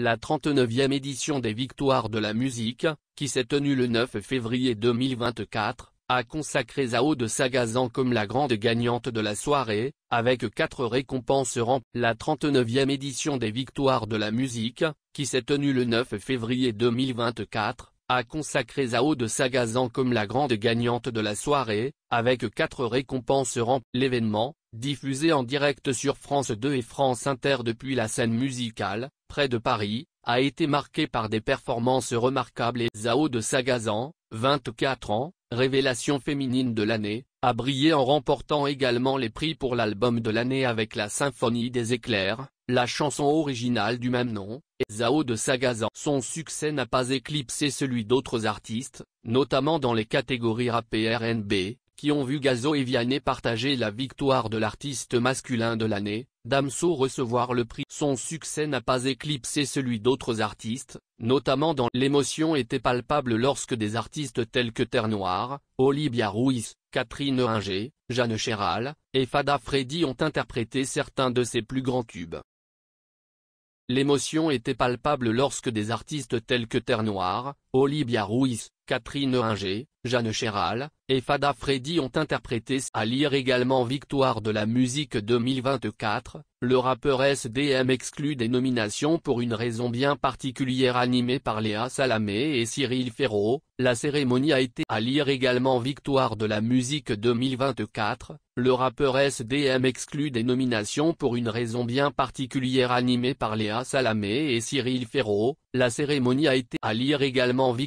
la 39e édition des Victoires de la musique, qui s'est tenue le 9 février 2024, a consacré Zao de Sagazan comme la grande gagnante de la soirée, avec quatre récompenses rampes. La 39e édition des Victoires de la musique, qui s'est tenue le 9 février 2024, a consacré Zao de Sagazan comme la grande gagnante de la soirée, avec quatre récompenses rampes. L'événement, diffusé en direct sur France 2 et France Inter depuis la scène musicale, près de Paris, a été marqué par des performances remarquables et Zao de Sagazan, 24 ans, révélation féminine de l'année, a brillé en remportant également les prix pour l'album de l'année avec la Symphonie des éclairs, la chanson originale du même nom, et Zao de Sagazan. Son succès n'a pas éclipsé celui d'autres artistes, notamment dans les catégories rap R&B, qui ont vu Gazo et Vianney partager la victoire de l'artiste masculin de l'année, Damso recevoir le prix. Son succès n'a pas éclipsé celui d'autres artistes, notamment dans l'émotion était palpable lorsque des artistes tels que Terre Noire, Olivia Ruiz, Catherine Ringer, Jeanne Chéral, et Fada Freddy ont interprété certains de ses plus grands tubes. L'émotion était palpable lorsque des artistes tels que Terre Noire, Olivia Ruiz, Catherine Ringer, Jeanne Chéral, et Fada Freddy ont interprété à lire également Victoire de la musique 2024, le rappeur SDM exclut des nominations pour une raison bien particulière animée par Léa Salamé et Cyril Ferraud, la cérémonie a été à lire également Victoire de la musique 2024, le rappeur SDM exclut des nominations pour une raison bien particulière animée par Léa Salamé et Cyril Ferraud, la cérémonie a été à lire également Victoire